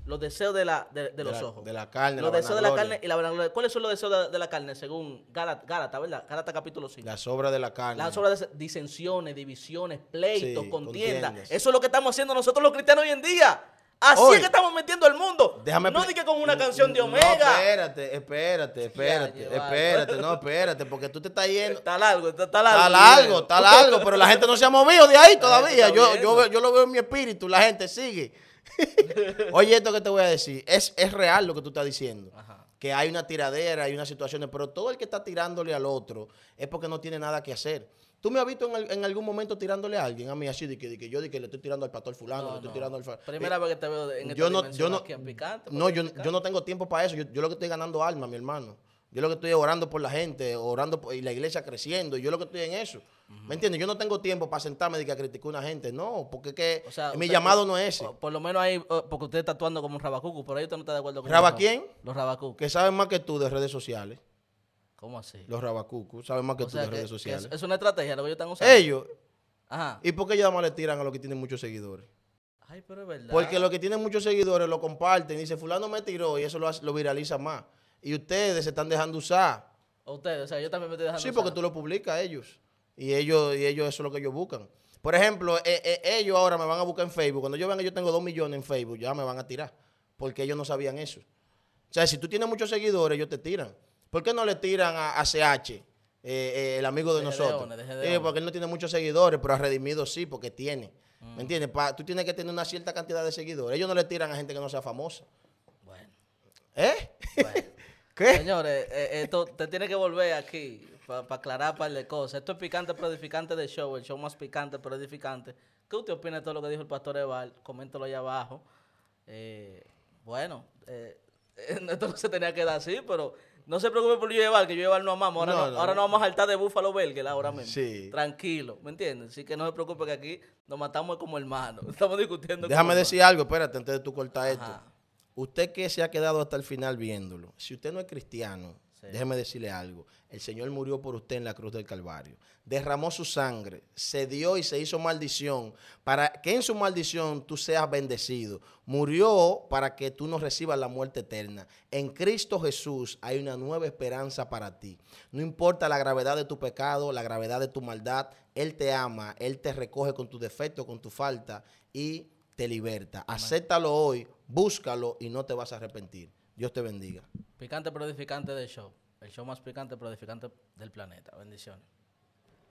Los deseos de, la, de, los ojos. De la carne, Los deseos de la carne y la verdad ¿Cuáles son los deseos de, la carne según Gálatas ¿verdad? Gálatas capítulo 5. Las obras de la carne. Las obras de disensiones, divisiones, pleitos, contiendas. Eso es lo que estamos haciendo nosotros los cristianos hoy en día. Así es que estamos metiendo el mundo. Déjame no diga con una canción de Omega. No, espérate, espérate, espérate, espérate, no, espérate, porque tú te estás yendo. Está largo, está, largo. Está largo, está largo, pero la gente no se ha movido de ahí (laughs) todavía. Yo, yo, lo veo en mi espíritu, la gente sigue. (laughs) Oye, esto que te voy a decir, es, es real lo que tú estás diciendo. Que hay una tiradera, hay unas situaciones, pero todo el que está tirándole al otro es porque no tiene nada que hacer. ¿Tú me has visto en, algún momento tirándole a alguien a mí así de que, yo que le estoy tirando al pastor fulano, le estoy tirando al... Primera vez que te veo en yo esta no, yo no, yo, no tengo tiempo para eso. Yo, lo que estoy ganando alma, mi hermano. Yo lo que estoy orando por la gente, orando por, y la iglesia creciendo. Yo lo que estoy en eso. ¿Me entiendes? Yo no tengo tiempo para sentarme y que criticar a una gente. No, porque que mi llamado no es ese. Por lo menos ahí, porque usted está actuando como un rabacuco. Por ahí usted no está de acuerdo con ¿Raba quién? Los rabacucos. Que saben más que tú de redes sociales. ¿Cómo así? Los rabacucos saben más que tú de redes sociales. Es, una estrategia lo que ellos están usando. Ellos. Ajá. ¿Y por qué ellos más le tiran a los que tienen muchos seguidores? Ay, pero es verdad. Porque los que tienen muchos seguidores lo comparten y dice fulano me tiró y eso lo, viraliza más. Y ustedes se están dejando usar. Ustedes, o sea, yo también me estoy dejando usar. Sí, porque tú lo publicas a ellos. Y ellos, y ellos, eso es lo que ellos buscan. Por ejemplo, eh, eh, ellos ahora me van a buscar en Facebook. Cuando yo vean que yo tengo dos millones en Facebook, ya me van a tirar. Porque ellos no sabían eso. O sea, si tú tienes muchos seguidores, ellos te tiran. ¿Por qué no le tiran a, CH, eh, eh, el amigo de, nosotros? porque él no tiene muchos seguidores, pero a Redimido sí, porque tiene. ¿Me mm. entiendes? tú tienes que tener una cierta cantidad de seguidores. Ellos no le tiran a gente que no sea famosa. Bueno. ¿Eh? (laughs) ¿Qué? Señores, eh, esto te tiene que volver aquí para aclarar un par de cosas. Esto es picante pero edificante de show, el show más picante pero edificante. ¿Qué usted opina de todo lo que dijo el pastor Eval? Coméntalo allá abajo. Eh, bueno, (laughs) esto no se tenía que dar así, pero no se preocupe por llevar, que llevar no amamos. Ahora no, ahora no vamos a saltar de Búfalo Belguel ahora mismo. Sí. Tranquilo, ¿me entiendes? Así que no se preocupe que aquí nos matamos como hermanos. (laughs) Estamos discutiendo. Déjame decir algo, espérate, antes de tú cortar esto. Usted que se ha quedado hasta el final viéndolo, si usted no es cristiano, Déjeme decirle algo. El Señor murió por usted en la cruz del Calvario. Derramó su sangre, se dio y se hizo maldición para que en su maldición tú seas bendecido. Murió para que tú no recibas la muerte eterna. En Cristo Jesús hay una nueva esperanza para ti. No importa la gravedad de tu pecado, la gravedad de tu maldad, Él te ama, Él te recoge con tu defecto, con tu falta y te liberta. Acéptalo hoy, búscalo y no te vas a arrepentir. Dios te bendiga. Picante pero edificante del show. El show más picante pero del planeta. Bendiciones.